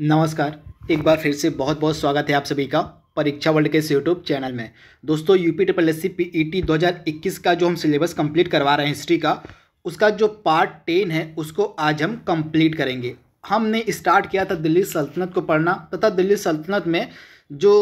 नमस्कार एक बार फिर से बहुत बहुत स्वागत है आप सभी का परीक्षा वर्ल्ड के इस यूट्यूब चैनल में दोस्तों UP triple S C P E T दो का जो हम सिलेबस कंप्लीट करवा रहे हैं हिस्ट्री का उसका जो पार्ट टेन है उसको आज हम कंप्लीट करेंगे हमने स्टार्ट किया था दिल्ली सल्तनत को पढ़ना तथा दिल्ली सल्तनत में जो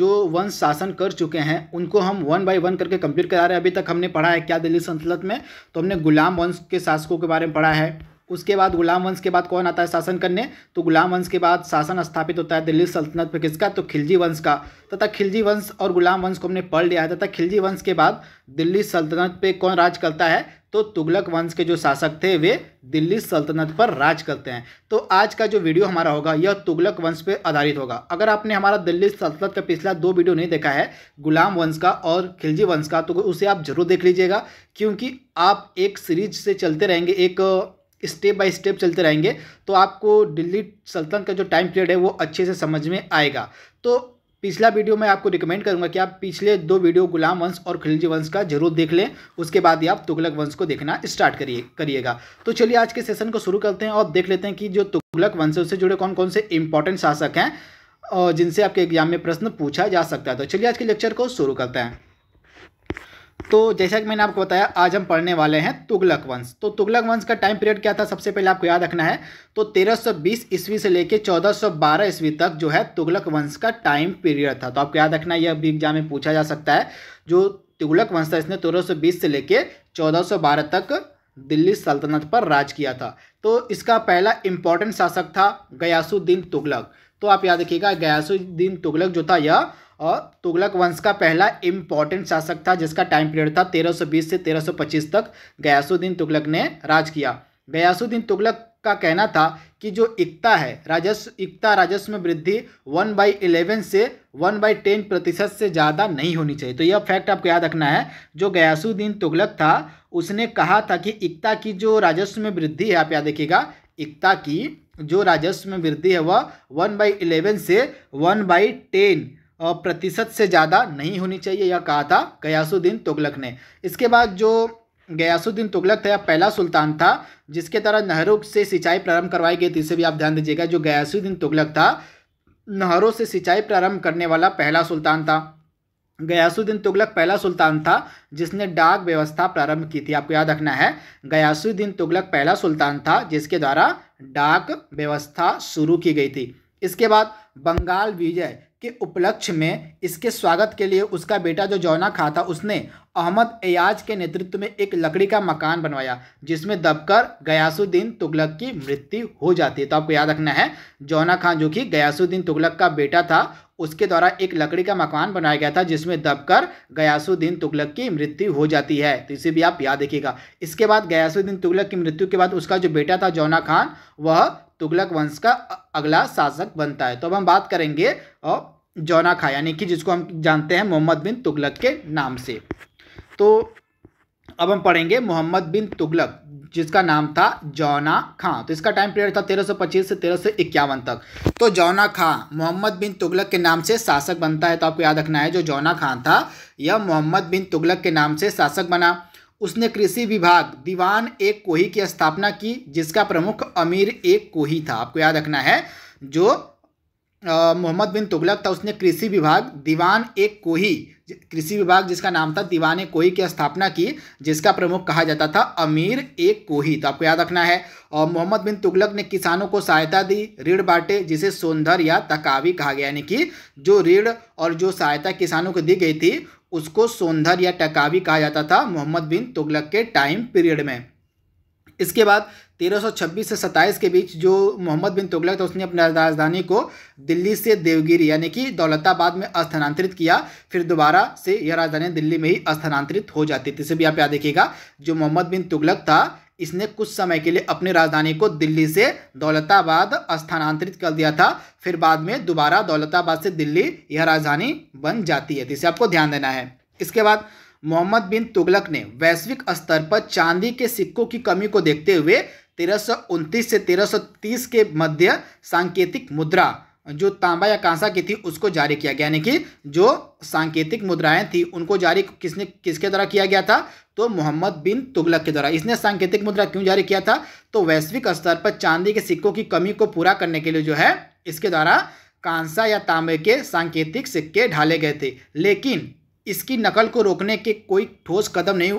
जो वंश शासन कर चुके हैं उनको हम वन बाय वन करके कंप्लीट करा रहे हैं अभी तक हमने पढ़ा है क्या दिल्ली सल्तनत में तो हमने गुलाम वंश के शासकों के बारे में पढ़ा है उसके बाद गुलाम वंश के बाद कौन आता है शासन करने तो गुलाम वंश के बाद शासन स्थापित होता है दिल्ली सल्तनत पर किसका तो खिलजी वंश का तथा खिलजी वंश और गुलाम वंश को हमने पढ़ लिया है तथा खिलजी वंश के बाद दिल्ली सल्तनत पे कौन राज करता है तो तुगलक वंश के जो शासक थे वे दिल्ली सल्तनत पर राज करते हैं तो आज का जो वीडियो हमारा होगा यह तुगलक वंश पर आधारित होगा अगर आपने हमारा दिल्ली सल्तनत का पिछला दो वीडियो नहीं देखा है गुलाम वंश का और खिलजी वंश का तो उसे आप जरूर देख लीजिएगा क्योंकि आप एक सीरीज से चलते रहेंगे एक स्टेप बाय स्टेप चलते रहेंगे तो आपको दिल्ली सल्तनत का जो टाइम पीरियड है वो अच्छे से समझ में आएगा तो पिछला वीडियो मैं आपको रिकमेंड करूंगा कि आप पिछले दो वीडियो गुलाम वंश और खिलजी वंश का जरूर देख लें उसके बाद ही आप तुगलक वंश को देखना स्टार्ट करिए करिएगा तो चलिए आज के सेशन को शुरू करते हैं और देख लेते हैं कि जो तुगलक वंश से जुड़े कौन कौन से इंपॉर्टेंट शासक हैं और जिनसे आपके एग्जाम में प्रश्न पूछा जा सकता है तो चलिए आज के लेक्चर को शुरू करते हैं तो जैसा कि मैंने आपको बताया आज हम पढ़ने वाले हैं तुगलक वंश तो तुगलक वंश का टाइम पीरियड क्या था सबसे पहले आपको याद रखना है तो 1320 ईस्वी से लेकर 1412 ईस्वी तक जो है तुगलक वंश का टाइम पीरियड था तो आपको याद रखना यह भी एग्जाम में पूछा जा सकता है जो तुगलक वंश था इसने तेरह से लेकर चौदह तक दिल्ली सल्तनत पर राज किया था तो इसका पहला इंपॉर्टेंट शासक था गयासुद्दीन तुगलक तो आप याद रखिएगा गयासुद्दीन तुगलक जो था यह और तुगलक वंश का पहला इम्पॉर्टेंट शासक था जिसका टाइम पीरियड था 1320 से 1325 तक गयासुद्दीन तुगलक ने राज किया गयासुद्दीन तुगलक का कहना था कि जो इकता है राजस्व इकता राजस्व में वृद्धि वन बाई इलेवन से वन बाई टेन प्रतिशत से ज़्यादा नहीं होनी चाहिए तो यह फैक्ट आपको याद रखना है जो गयासुद्दीन तुगलक था उसने कहा था कि इकता की जो राजस्व में वृद्धि है आप याद देखिएगा इकता की जो राजस्व में वृद्धि है वह वन बाई इलेवन से वन बाई टेन प्रतिशत से ज़्यादा नहीं होनी चाहिए यह कहा था गयासुद्दीन तुगलक ने इसके बाद जो गयासुद्दीन तुगलक था या पहला सुल्तान था जिसके तरह नहरों से सिंचाई प्रारंभ करवाई गई थी इसे भी आप ध्यान दीजिएगा जो गयासुद्दीन तुगलक था नहरों से सिंचाई प्रारंभ करने वाला पहला सुल्तान था गयासुद्दीन तुगलक पहला सुल्तान था जिसने डाक व्यवस्था प्रारंभ की थी आपको याद रखना है गयासुद्दीन तुगलक पहला सुल्तान था जिसके द्वारा डाक व्यवस्था शुरू की गई थी इसके बाद बंगाल विजय के उपलक्ष्य में इसके स्वागत के लिए उसका बेटा जो जौना खां था उसने अहमद एयाज के नेतृत्व में एक लकड़ी का मकान बनवाया जिसमें दबकर गयासुद्दीन तुगलक की मृत्यु हो जाती है तो आपको याद रखना है जौना खां जो कि गयासुद्दीन तुगलक का बेटा था उसके द्वारा एक लकड़ी का मकान बनाया गया था जिसमें दबकर गयासुद्दीन तुगलक की मृत्यु हो जाती है तो इसे भी आप याद रखिएगा इसके बाद गयासुद्दीन तुगलक की मृत्यु के बाद उसका जो बेटा था जौना खान वह तुगलक वंश का अगला शासक बनता है तो अब हम बात करेंगे जौना खां यानी कि जिसको हम जानते हैं मोहम्मद बिन तुगलक के नाम से तो अब हम पढ़ेंगे मोहम्मद बिन तुगलक जिसका नाम था जौना खां तो इसका टाइम पीरियड था 1325 से तेरह तक तो जौना खां मोहम्मद बिन तुगलक के नाम से शासक बनता है तो आपको याद रखना है जो जौना खां था यह मोहम्मद बिन तुगलक के नाम से शासक बना उसने कृषि विभाग दीवान एक कोही की स्थापना की जिसका प्रमुख अमीर एक कोही था आपको याद रखना है जो मोहम्मद बिन तुगलक था उसने कृषि विभाग दीवान एक कोही कृषि विभाग जिसका नाम था दीवान एक कोही की स्थापना की जिसका प्रमुख कहा जाता था अमीर एक कोही तो आपको याद रखना है और मोहम्मद बिन तुगलक ने किसानों को सहायता दी ऋण बांटे जिसे सोंदर या तकावी कहा गया यानी कि जो ऋण और जो सहायता किसानों को दी गई थी उसको सोनधर या टकावी कहा जाता था मोहम्मद बिन तुगलक के टाइम पीरियड में इसके बाद 1326 से 27 के बीच जो मोहम्मद बिन तुगलक था उसने अपनी राजधानी को दिल्ली से देवगिरी यानी कि दौलताबाद में स्थानांतरित किया फिर दोबारा से यह राजधानी दिल्ली में ही स्थानांतरित हो जाती थी इसे भी आप याद देखिएगा जो मोहम्मद बिन तुगलक था इसने कुछ समय के लिए अपनी राजधानी को दिल्ली से दौलताबाद स्थानांतरित कर दिया था फिर बाद में दोबारा दौलताबाद से दिल्ली यह राजधानी बन जाती है जिसे आपको ध्यान देना है इसके बाद मोहम्मद बिन तुगलक ने वैश्विक स्तर पर चांदी के सिक्कों की कमी को देखते हुए तेरह से तेरह के मध्य सांकेतिक मुद्रा जो तांबा या कांसा की थी उसको जारी किया गया यानी कि जो सांकेतिक मुद्राएं थी उनको जारी किसने किसके द्वारा किया गया था तो मोहम्मद बिन तुगलक के द्वारा इसने सांकेतिक मुद्रा क्यों जारी किया था तो वैश्विक स्तर पर चांदी के सिक्कों की कमी को पूरा करने के लिए जो है इसके द्वारा कांसा या तांबे के सांकेतिक सिक्के ढाले गए थे लेकिन इसकी नकल को रोकने के कोई ठोस कदम नहीं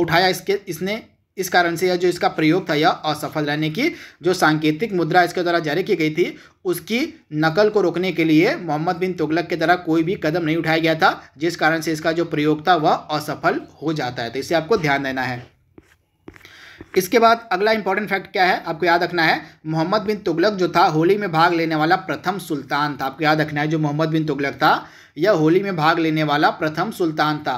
उठाया इसके इसने इस कारण से यह जो इसका प्रयोग था यह असफल रहने की जो सांकेतिक मुद्रा इसके द्वारा जारी की गई थी उसकी नकल को रोकने के लिए मोहम्मद बिन तुगलक के द्वारा कोई भी कदम नहीं उठाया गया था जिस कारण से इसका जो प्रयोग था वह असफल हो जाता है तो इसे आपको ध्यान देना है इसके बाद अगला इंपॉर्टेंट फैक्ट क्या है आपको याद रखना है मोहम्मद बिन तुगलक जो था होली में भाग लेने वाला प्रथम सुल्तान था आपको याद रखना है जो मोहम्मद बिन तुगलक था यह होली में भाग लेने वाला प्रथम सुल्तान था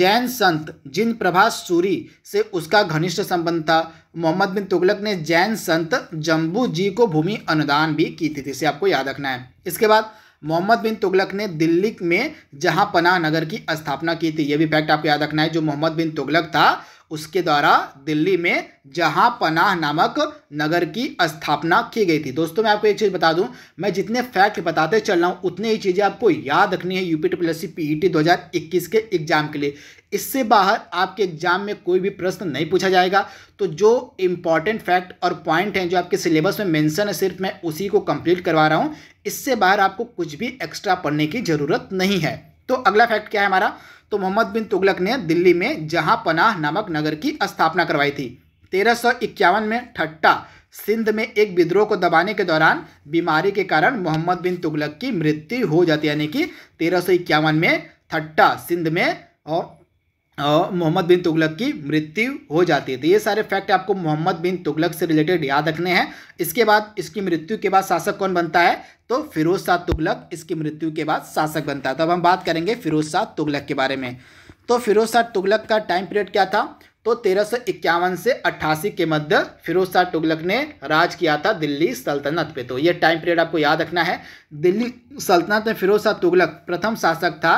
जैन संत जिन प्रभा सूरी से उसका घनिष्ठ संबंध था मोहम्मद बिन तुगलक ने जैन संत जम्बू जी को भूमि अनुदान भी की थी इसे आपको याद रखना है इसके बाद मोहम्मद बिन तुगलक ने दिल्ली में जहाँ पनाह नगर की स्थापना की थी यह भी फैक्ट आपको याद रखना है जो मोहम्मद बिन तुगलक था उसके द्वारा दिल्ली में जहां पनाह नामक नगर की स्थापना की गई थी दोस्तों मैं आपको एक चीज़ बता दूं मैं जितने फैक्ट बताते चल रहा हूं उतने ही चीज़ें आपको याद रखनी है UP triple S C P के एग्जाम के लिए इससे बाहर आपके एग्जाम में कोई भी प्रश्न नहीं पूछा जाएगा तो जो इंपॉर्टेंट फैक्ट और पॉइंट हैं जो आपके सिलेबस में मेंशन है सिर्फ मैं उसी को कंप्लीट करवा रहा हूँ इससे बाहर आपको कुछ भी एक्स्ट्रा पढ़ने की ज़रूरत नहीं है तो अगला फैक्ट क्या है हमारा तो मोहम्मद बिन तुगलक ने दिल्ली में जहां पनाह नामक नगर की स्थापना करवाई थी तेरह में ठट्टा सिंध में एक विद्रोह को दबाने के दौरान बीमारी के कारण मोहम्मद बिन तुगलक की मृत्यु हो जाती यानी कि तेरह में ठट्टा सिंध में और मोहम्मद बिन तुगलक की मृत्यु हो जाती है तो ये सारे फैक्ट आपको मोहम्मद बिन तुगलक से रिलेटेड याद रखने हैं इसके बाद इसकी मृत्यु के बाद शासक कौन बनता है तो फिरोज शाह तुगलक इसकी मृत्यु के बाद शासक बनता है तो अब हम बात करेंगे फिरोज शाह तुगलक के बारे में तो फिरोज शाह तुगलक का टाइम पीरियड क्या था तो तेरह से अट्ठासी के मध्य फिरोज शाह तुगलक ने राज किया था दिल्ली सल्तनत पे तो ये टाइम पीरियड आपको याद रखना है दिल्ली सल्तनत में फिरोज शाह तुगलक प्रथम शासक था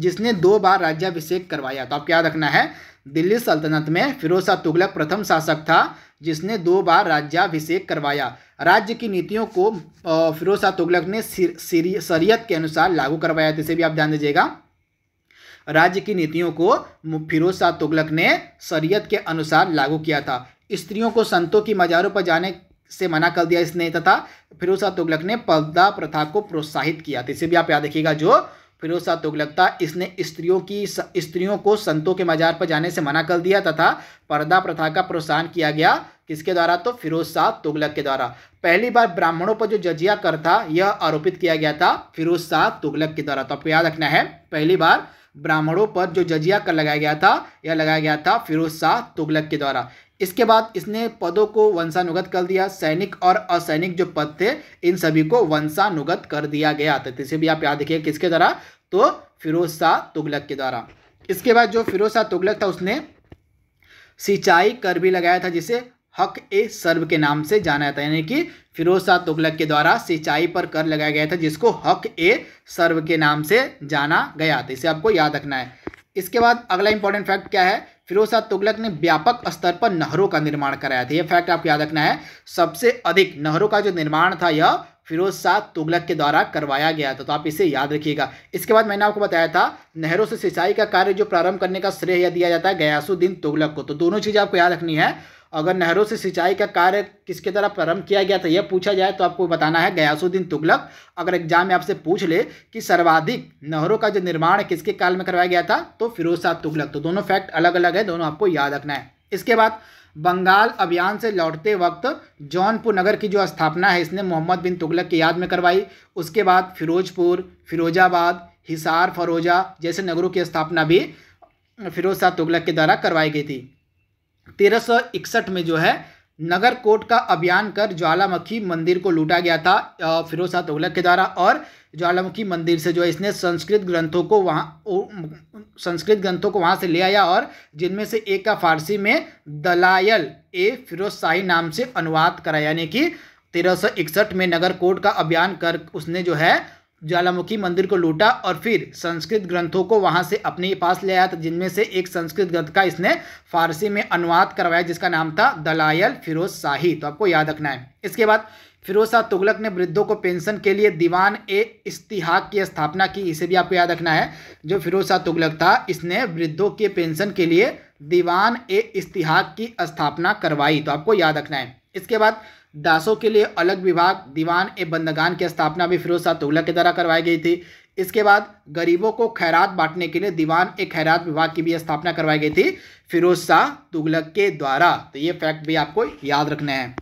जिसने दो बार राज्याभिषेक करवाया तो आप याद रखना है दिल्ली सल्तनत में फिरोज शाह तुगलक प्रथम शासक था जिसने दो बार राज्याभिषेक करवाया राज्य की नीतियों को फिरोज शाह तुगलक ने शरीयत के अनुसार लागू करवाया इसे भी आप ध्यान दीजिएगा राज्य की नीतियों को फिरोज शाह तुगलक ने शरीयत के अनुसार लागू किया था स्त्रियों को संतों की मज़ारों पर जाने से मना कर दिया इसने तथा फिरोज शाह तुगलक ने पर्दा प्रथा को प्रोत्साहित किया तो इसे भी आप याद रखिएगा जो फिरोजा तुगलकता इसने स्त्रियों की स्त्रियों को संतों के मजार पर जाने से मना कर दिया तथा पर्दा प्रथा का प्रोत्साहन किया गया किसके द्वारा तो फिरोज शाह तुगलक के द्वारा पहली बार ब्राह्मणों पर जो जजिया कर था यह आरोपित किया गया था फिरोज शाह तुगलक के द्वारा तो आपको याद रखना है पहली बार ब्राह्मणों पर जो जजिया कर लगाया गया था यह लगाया गया था फिरोज शाह तुगलक के द्वारा इसके बाद इसने पदों को वंशानुगत कर दिया सैनिक और असैनिक जो पद थे इन सभी को वंशानुगत कर दिया गया था इसे भी आप याद देखिए किसके द्वारा तो फिरोज शाह तुगलक के द्वारा इसके बाद जो फिरोज शाह तुगलक था उसने सिंचाई कर भी लगाया था जिसे हक ए सर्व के नाम से जाना जाता है यानी कि फिरोज शाह तुगलक के द्वारा सिंचाई पर कर लगाया गया था जिसको हक ए सर्व के नाम से जाना गया था इसे आपको याद रखना है इसके बाद अगला इंपॉर्टेंट फैक्ट क्या है फिरोज शाह तुगलक ने व्यापक स्तर पर नहरों का निर्माण कराया था यह फैक्ट आपको याद रखना है सबसे अधिक नहरों का जो निर्माण था यह फिरोज शाह तुगलक के द्वारा करवाया गया था तो आप इसे याद रखिएगा इसके बाद मैंने आपको बताया था नहरों से सिंचाई का कार्य जो प्रारंभ करने का श्रेय दिया जाता है गयासुद्दीन तुगलक को तो दोनों चीज़ आपको याद रखनी है अगर नहरों से सिंचाई का कार्य किसके द्वारा प्रारंभ किया गया था यह पूछा जाए तो आपको बताना है गयासुद्दीन तुगलक अगर एग्जाम में आपसे पूछ ले कि सर्वाधिक नहरों का जो निर्माण किसके काल में करवाया गया था तो फिरोज शाह तुगलक तो दोनों फैक्ट अलग अलग है दोनों आपको याद रखना है इसके बाद बंगाल अभियान से लौटते वक्त जौनपुर नगर की जो स्थापना है इसने मोहम्मद बिन तुगलक की याद में करवाई उसके बाद फिरोजपुर फिरोजाबाद हिसार फरोजा जैसे नगरों की स्थापना भी फिरोज शाह तुगलक के द्वारा करवाई गई थी तेरह में जो है नगर कोट का अभियान कर ज्वालामुखी मंदिर को लूटा गया था फिरोज तुगलक के द्वारा और ज्वालामुखी मंदिर से जो है इसने संस्कृत ग्रंथों को वहाँ संस्कृत ग्रंथों को वहाँ से ले आया और जिनमें से एक का फारसी में दलायल ए फिरोज शाही नाम से अनुवाद कराया यानी कि तेरह में नगर कोट का अभियान कर उसने जो है ज्वालामुखी मंदिर को लूटा और फिर संस्कृत ग्रंथों को वहाँ से अपने पास ले आया था जिनमें से एक संस्कृत ग्रंथ का इसने फारसी में अनुवाद करवाया जिसका नाम था दलायल फिरोज शाही तो आपको याद रखना है इसके बाद फिरोज शाह तुगलक ने वृद्धों को पेंशन के लिए दीवान ए इस्तिहाक की स्थापना की इसे भी आपको याद रखना है जो फिरोज शाह तुगलक था इसने वृद्धों के पेंशन के लिए दीवान ए इस्तिहाक की स्थापना करवाई तो आपको याद रखना है इसके बाद दासों के लिए अलग विभाग दीवान ए बंदगान की स्थापना भी फिरोज शाह तुगलक के द्वारा करवाई गई थी इसके बाद गरीबों को खैरात बांटने के लिए दीवान ए खैरात विभाग की भी स्थापना करवाई गई थी फिरोज शाह तुगलक के द्वारा तो ये फैक्ट भी आपको याद रखना है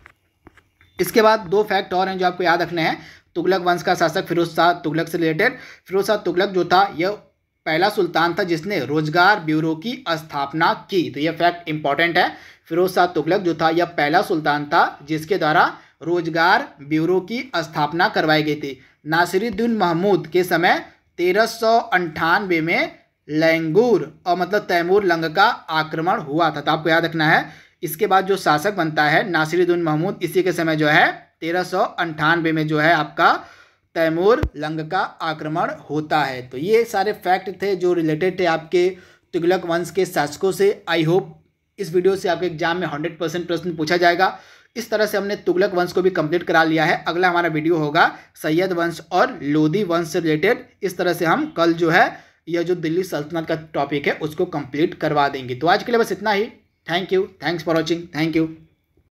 इसके बाद दो फैक्ट और हैं जो आपको याद रखने हैं तुगलक वंश का शासक फिरोज शाह तुगलक से रिलेटेड फिरोज शाह तुगलक जो था यह पहला सुल्तान था जिसने रोजगार ब्यूरो की स्थापना की तो यह फैक्ट इंपॉर्टेंट है फिरोज शाह तुगलक जो था यह पहला सुल्तान था जिसके द्वारा रोजगार ब्यूरो की स्थापना करवाई गई थी नासिरुद्दीन महमूद के समय तेरह में लैंगूर और मतलब तैमूर लंग का आक्रमण हुआ था तो आपको याद रखना है इसके बाद जो शासक बनता है नासिरुद्दीन महमूद इसी के समय जो है तेरह में जो है आपका तैमूर लंग का आक्रमण होता है तो ये सारे फैक्ट थे जो रिलेटेड थे आपके तुगलक वंश के शासकों से आई होप इस वीडियो से आपके एग्जाम में हंड्रेड परसेंट प्रश्न पूछा जाएगा इस तरह से हमने तुगलक वंश को भी कंप्लीट करा लिया है अगला हमारा वीडियो होगा सैयद वंश और लोधी वंश से रिलेटेड इस तरह से हम कल जो है यह जो दिल्ली सल्तनत का टॉपिक है उसको कंप्लीट करवा देंगे तो आज के लिए बस इतना ही thank you thanks for watching thank you